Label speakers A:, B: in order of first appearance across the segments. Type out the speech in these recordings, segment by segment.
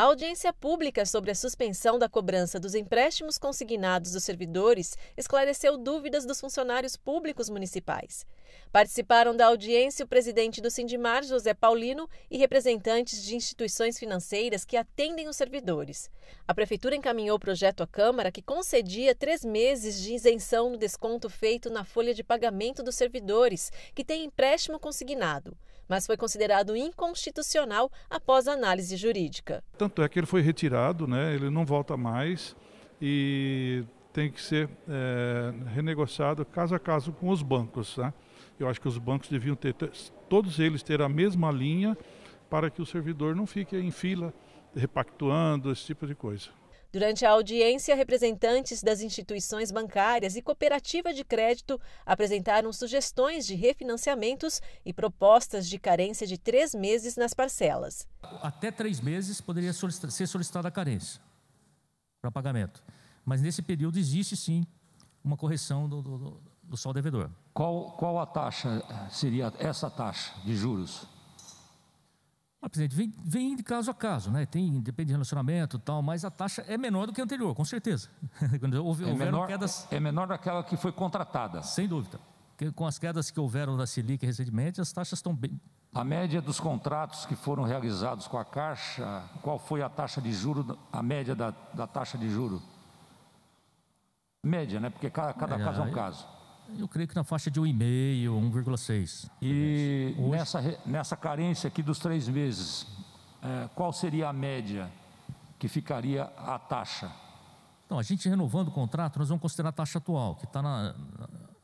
A: A audiência pública sobre a suspensão da cobrança dos empréstimos consignados dos servidores esclareceu dúvidas dos funcionários públicos municipais. Participaram da audiência o presidente do Sindimar, José Paulino, e representantes de instituições financeiras que atendem os servidores. A Prefeitura encaminhou o projeto à Câmara que concedia três meses de isenção no desconto feito na folha de pagamento dos servidores que têm empréstimo consignado, mas foi considerado inconstitucional após análise jurídica.
B: Então, tanto é que ele foi retirado, né? ele não volta mais e tem que ser é, renegociado caso a caso com os bancos. Né? Eu acho que os bancos deviam ter, todos eles ter a mesma linha para que o servidor não fique em fila repactuando, esse tipo de coisa.
A: Durante a audiência, representantes das instituições bancárias e cooperativa de crédito apresentaram sugestões de refinanciamentos e propostas de carência de três meses nas parcelas.
B: Até três meses poderia ser solicitada a carência para pagamento. Mas nesse período existe sim uma correção do, do, do, do sol devedor. Qual, qual a taxa seria essa taxa de juros? Ah, presidente, vem, vem de caso a caso, né? Tem, depende de relacionamento e tal, mas a taxa é menor do que a anterior, com certeza. Quando houve, é, menor, quedas, é menor daquela que foi contratada. Sem dúvida. com as quedas que houveram da Selic recentemente, as taxas estão bem. A média dos contratos que foram realizados com a Caixa, qual foi a taxa de juro, a média da, da taxa de juro? Média, né? Porque cada, cada é, caso é um é, caso. Eu creio que na faixa de 1,5, 1,6. E nessa, nessa carência aqui dos três meses, é, qual seria a média que ficaria a taxa? Então, a gente renovando o contrato, nós vamos considerar a taxa atual, que está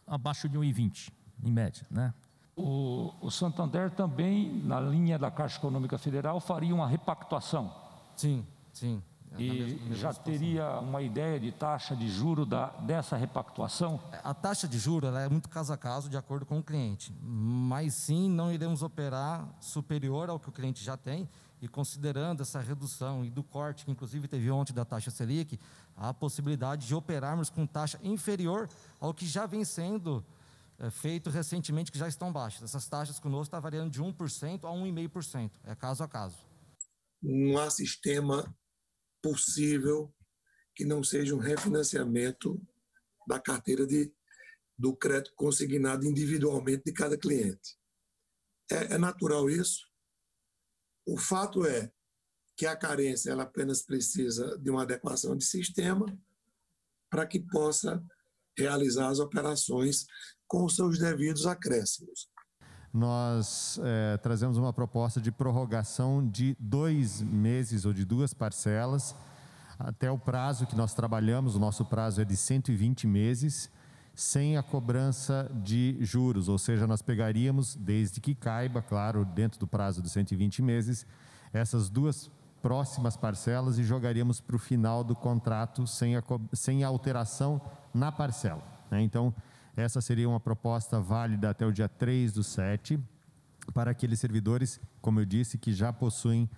B: abaixo de 1,20, em média, né? O, o, Santander também, na linha da Caixa Econômica Federal, faria uma repactuação. Sim, sim. É, e já teria uma ideia de taxa de juro da, dessa repactuação? A taxa de juro é muito caso a caso, de acordo com o cliente. Mas sim, não iremos operar superior ao que o cliente já tem. E considerando essa redução e do corte que inclusive teve ontem da taxa Selic, há a possibilidade de operarmos com taxa inferior ao que já vem sendo é, feito recentemente, que já estão baixas. Essas taxas conosco estão tá variando de 1% a 1,5%. É caso a caso.
C: Não há sistema possível que não seja um refinanciamento da carteira de, do crédito consignado individualmente de cada cliente. É, é natural isso? O fato é que a carência ela apenas precisa de uma adequação de sistema para que possa realizar as operações com os seus devidos acréscimos nós é, trazemos uma proposta de prorrogação de dois meses ou de duas parcelas, até o prazo que nós trabalhamos, o nosso prazo é de 120 meses, sem a cobrança de juros, ou seja, nós pegaríamos, desde que caiba, claro, dentro do prazo de 120 meses, essas duas próximas parcelas e jogaríamos para o final do contrato sem a, sem alteração na parcela. Né? Então, essa seria uma proposta válida até o dia 3 do 7, para aqueles servidores, como eu disse, que já possuem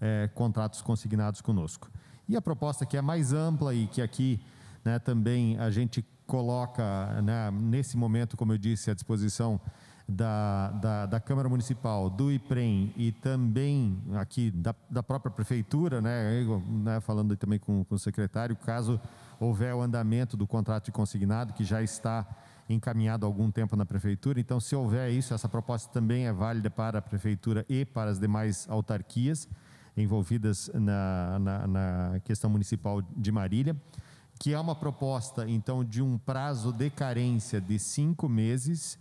C: é, contratos consignados conosco. E a proposta que é mais ampla e que aqui né, também a gente coloca, né, nesse momento, como eu disse, à disposição da, da, da, Câmara Municipal, do IPREM e também aqui da, da própria Prefeitura, né, né falando também com, com o secretário, caso houver o andamento do contrato de consignado, que já está encaminhado algum tempo na prefeitura. Então, se houver isso, essa proposta também é válida para a prefeitura e para as demais autarquias envolvidas na, na, na questão municipal de Marília, que é uma proposta, então, de um prazo de carência de cinco meses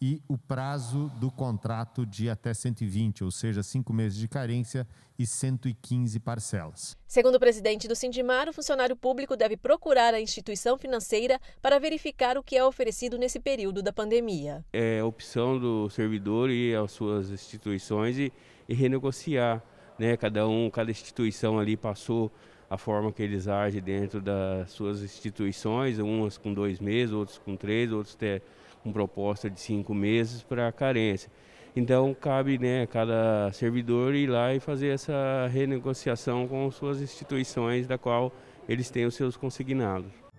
C: e o prazo do contrato de até 120, ou seja, cinco meses de carência e 115 parcelas.
A: Segundo o presidente do Sindimar, o funcionário público deve procurar a instituição financeira para verificar o que é oferecido nesse período da pandemia.
B: É a opção do servidor e as suas instituições e, e renegociar. Né? Cada um, cada instituição ali passou a forma que eles agem dentro das suas instituições, umas com dois meses, outras com três, outras até com proposta de cinco meses para a carência. Então cabe né, cada servidor ir lá e fazer essa renegociação com suas instituições da qual eles têm os seus consignados.